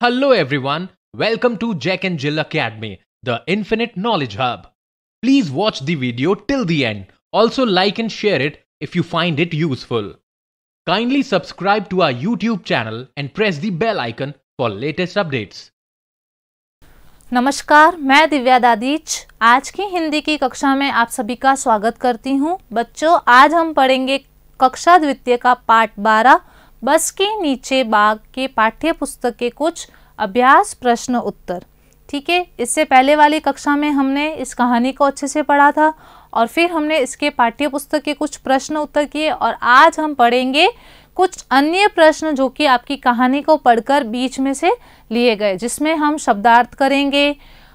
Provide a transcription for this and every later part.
Hello everyone, welcome to Jack and Jill Academy, the Infinite Knowledge Hub. Please watch the video till the end. Also like and share it if you find it useful. Kindly subscribe to our YouTube channel and press the bell icon for latest updates. नमस्कार मैं दिव्या दादीच आज की हिंदी की कक्षा में आप सभी का स्वागत करती हूँ बच्चों आज हम पढ़ेंगे कक्षा द्वितीय का पाठ बारह बस के नीचे बाग के पाठ्य पुस्तक के कुछ अभ्यास प्रश्न उत्तर ठीक है इससे पहले वाली कक्षा में हमने इस कहानी को अच्छे से पढ़ा था और फिर हमने इसके पाठ्य पुस्तक के कुछ प्रश्न उत्तर किए और आज हम पढ़ेंगे कुछ अन्य प्रश्न जो कि आपकी कहानी को पढ़कर बीच में से लिए गए जिसमें हम शब्दार्थ करेंगे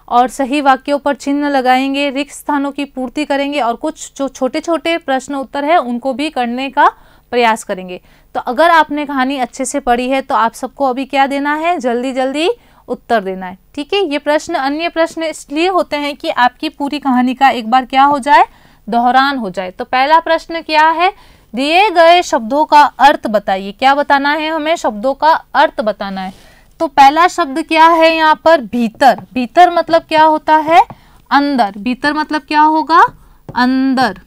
और सही वाक्यों पर चिन्ह लगाएंगे रिक्त स्थानों की पूर्ति करेंगे और कुछ जो छोटे छोटे प्रश्न उत्तर है उनको भी करने का प्रयास करेंगे तो अगर आपने कहानी अच्छे से पढ़ी है तो आप सबको अभी क्या देना है जल्दी जल्दी उत्तर देना है ठीक है ये प्रश्न अन्य प्रश्न इसलिए होते हैं कि आपकी पूरी कहानी का एक बार क्या हो जाए दोहरान हो जाए तो पहला प्रश्न क्या है दिए गए शब्दों का अर्थ बताइए क्या बताना है हमें शब्दों का अर्थ बताना है तो पहला शब्द क्या है यहाँ पर भीतर भीतर मतलब क्या होता है अंदर भीतर मतलब क्या होगा अंदर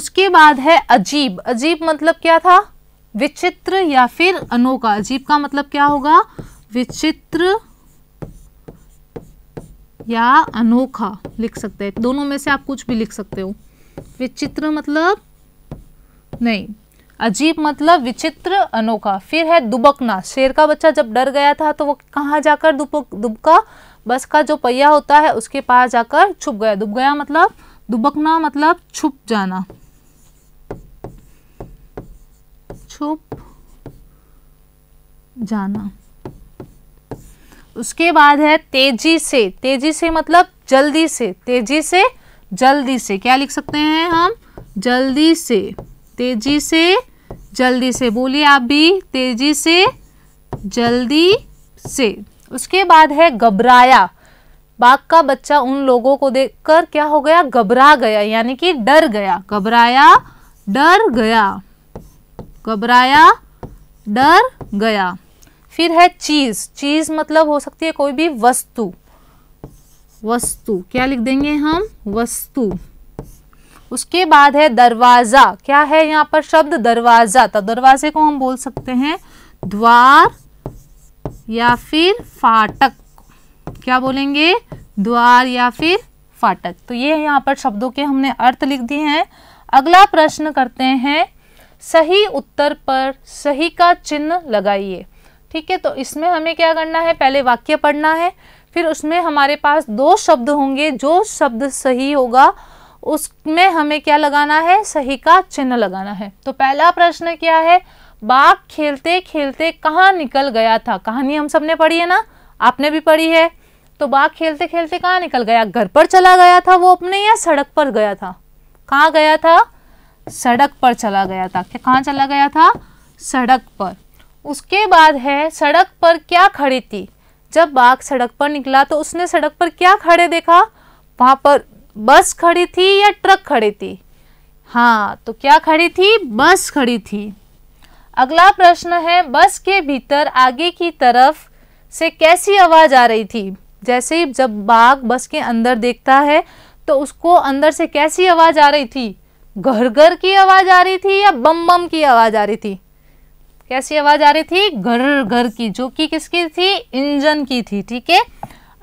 उसके बाद है अजीब अजीब मतलब क्या था विचित्र या फिर अनोखा अजीब का मतलब क्या होगा विचित्र या अनोखा लिख सकते हैं दोनों में से आप कुछ भी लिख सकते हो विचित्र मतलब नहीं अजीब मतलब विचित्र अनोखा फिर है दुबकना शेर का बच्चा जब डर गया था तो वो कहाँ जाकर दुबक दुबका बस का जो पहिया होता है उसके पास जाकर छुप गया दुब गया मतलब दुबकना मतलब छुप जाना छुप जाना उसके बाद है तेजी से तेजी से मतलब जल्दी से तेजी से जल्दी से क्या लिख सकते हैं हम जल्दी से तेजी से जल्दी से बोलिए आप भी तेजी से जल्दी से उसके बाद है घबराया बाघ का बच्चा उन लोगों को देखकर क्या हो गया घबरा गया यानी कि डर गया घबराया डर गया घबराया डर गया फिर है चीज चीज मतलब हो सकती है कोई भी वस्तु वस्तु क्या लिख देंगे हम वस्तु उसके बाद है दरवाज़ा क्या है यहाँ पर शब्द दरवाज़ा तो दरवाजे को हम बोल सकते हैं द्वार या फिर फाटक क्या बोलेंगे द्वार या फिर फाटक तो ये यहाँ पर शब्दों के हमने अर्थ लिख दिए हैं अगला प्रश्न करते हैं सही उत्तर पर सही का चिन्ह लगाइए ठीक है तो इसमें हमें क्या करना है पहले वाक्य पढ़ना है फिर उसमें हमारे पास दो शब्द होंगे जो शब्द सही होगा उसमें हमें क्या लगाना है सही का चिन्ह लगाना है तो पहला प्रश्न क्या है बाघ खेलते खेलते कहाँ निकल गया था कहानी हम सबने पढ़ी है ना आपने भी पढ़ी है तो बाघ खेलते खेलते कहाँ निकल गया घर पर चला गया था वो अपने या सड़क पर गया था कहाँ गया था सड़क पर चला गया था कहाँ चला गया था सड़क पर उसके बाद है सड़क पर क्या खड़ी थी जब बाघ सड़क पर निकला तो उसने सड़क पर क्या खड़े देखा वहाँ पर बस खड़ी थी या ट्रक खड़ी थी हाँ तो क्या खड़ी थी बस खड़ी थी अगला प्रश्न है बस के भीतर आगे की तरफ से कैसी आवाज़ आ रही थी जैसे ही जब बाघ बस के अंदर देखता है तो उसको अंदर से कैसी आवाज़ आ रही थी घर घर की आवाज़ आ रही थी या बम बम की आवाज़ आ रही थी कैसी आवाज़ आ रही थी घर घर की जो कि किसकी थी इंजन की थी ठीक है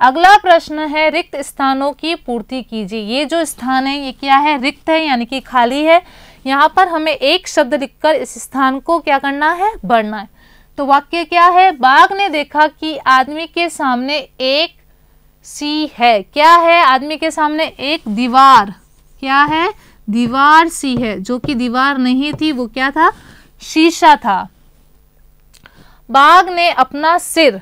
अगला प्रश्न है रिक्त स्थानों की पूर्ति कीजिए ये जो स्थान है ये क्या है रिक्त है यानी कि खाली है यहाँ पर हमें एक शब्द लिखकर इस स्थान को क्या करना है भरना है तो वाक्य क्या है बाघ ने देखा कि आदमी के सामने एक सी है क्या है आदमी के सामने एक दीवार क्या है दीवार सी है जो कि दीवार नहीं थी वो क्या था शीशा था बाघ ने अपना सिर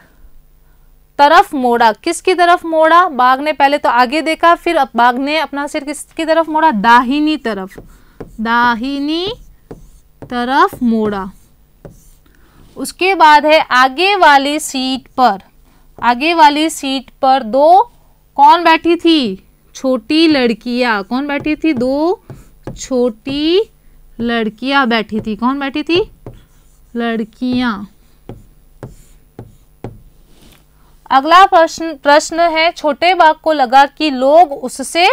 तरफ मोड़ा किसकी तरफ मोड़ा बाघ ने पहले तो आगे देखा फिर बाघ ने अपना सिर किसकी तरफ मोड़ा दाहिनी तरफ दाहिनी तरफ मोड़ा उसके बाद है आगे वाली सीट पर आगे वाली सीट पर दो कौन बैठी थी छोटी लड़कियां कौन बैठी थी दो छोटी लड़कियां बैठी थी कौन बैठी थी लड़कियां अगला प्रश्न प्रश्न है छोटे बाघ को लगा कि लोग उससे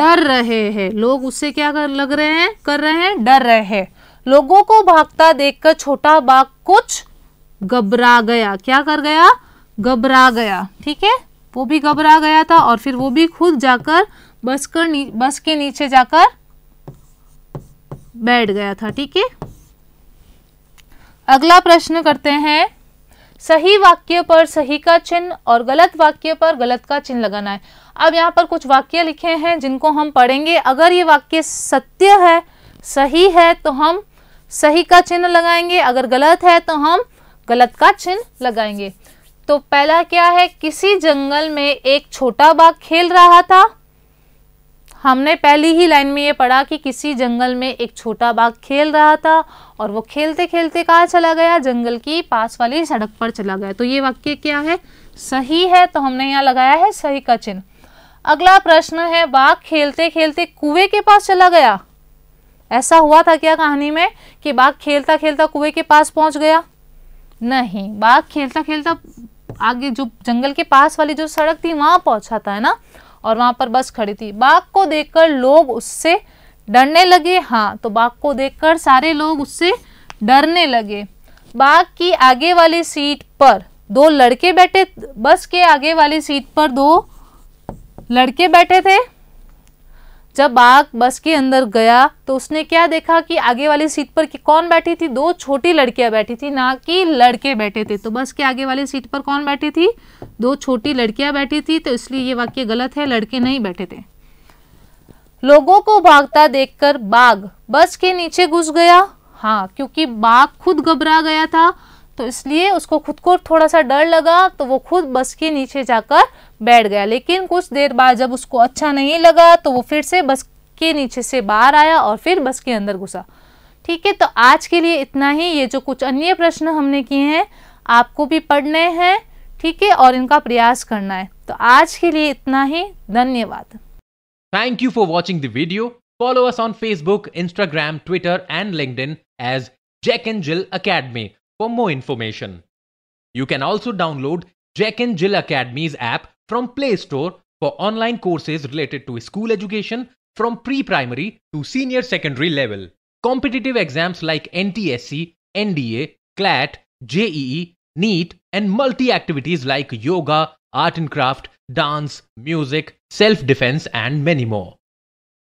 डर रहे हैं लोग उससे क्या कर लग रहे हैं कर रहे हैं डर रहे हैं लोगों को भागता देखकर छोटा बाघ कुछ घबरा गया क्या कर गया घबरा गया ठीक है वो भी घबरा गया था और फिर वो भी खुद जाकर बस कर बस के नीचे जाकर बैठ गया था ठीक है अगला प्रश्न करते हैं सही वाक्य पर सही का चिन्ह और गलत वाक्य पर गलत का चिन्ह लगाना है अब यहाँ पर कुछ वाक्य लिखे हैं जिनको हम पढ़ेंगे अगर ये वाक्य सत्य है सही है तो हम सही का चिन्ह लगाएंगे अगर गलत है तो हम गलत का चिन्ह लगाएंगे तो पहला क्या है किसी जंगल में एक छोटा बाघ खेल रहा था हमने पहली ही लाइन में ये पढ़ा कि किसी जंगल में एक छोटा बाघ खेल रहा था और वो खेलते खेलते कहाँ चला गया जंगल की पास वाली सड़क पर चला गया तो ये वाक्य क्या है सही है तो हमने यहाँ लगाया है सही का चिन्ह अगला प्रश्न है बाघ खेलते खेलते कुएं के पास चला गया ऐसा हुआ था क्या कहानी में कि बाघ खेलता खेलता कुएं के पास पहुंच गया नहीं बाघ खेलता खेलता आगे जो जंगल के पास वाली जो सड़क थी वहां पहुंचा था है ना और वहां पर बस खड़ी थी बाघ को देखकर लोग उससे डरने लगे हाँ तो बाघ को देखकर सारे लोग उससे डरने लगे बाघ की आगे वाली सीट पर दो लड़के बैठे बस के आगे वाली सीट पर दो लड़के बैठे थे जब बाघ बस के अंदर गया तो उसने क्या देखा कि आगे वाली सीट पर कौन बैठी थी दो छोटी लड़कियां बैठी थी ना कि लड़के बैठे थे तो बस के आगे वाली सीट पर कौन बैठी थी दो छोटी लड़कियां बैठी थी तो इसलिए ये वाक्य गलत है लड़के नहीं बैठे थे लोगों को भागता देखकर बाघ बस के नीचे घुस गया हाँ क्योंकि बाघ खुद घबरा गया था तो इसलिए उसको खुद को थोड़ा सा डर लगा तो वो खुद बस के नीचे जाकर बैठ गया लेकिन कुछ देर बाद जब उसको अच्छा नहीं लगा तो वो फिर से बस के नीचे से बाहर आया और फिर बस के अंदर घुसा ठीक है तो आज के लिए इतना ही ये जो कुछ अन्य प्रश्न हमने किए हैं आपको भी पढ़ने हैं ठीक है और इनका प्रयास करना है तो आज के लिए इतना ही धन्यवाद thank you for watching video follow us on Facebook Instagram Twitter and LinkedIn as Jack and Jill academy for more information you can also download Jack and Jill academy's app from Play Store for online courses related to school education from pre-primary to senior secondary level. Competitive exams like NTSC, NDA, CLAT, JEE, NEET, and multi-activities like yoga, art and craft, dance, music, self-defense, and many more.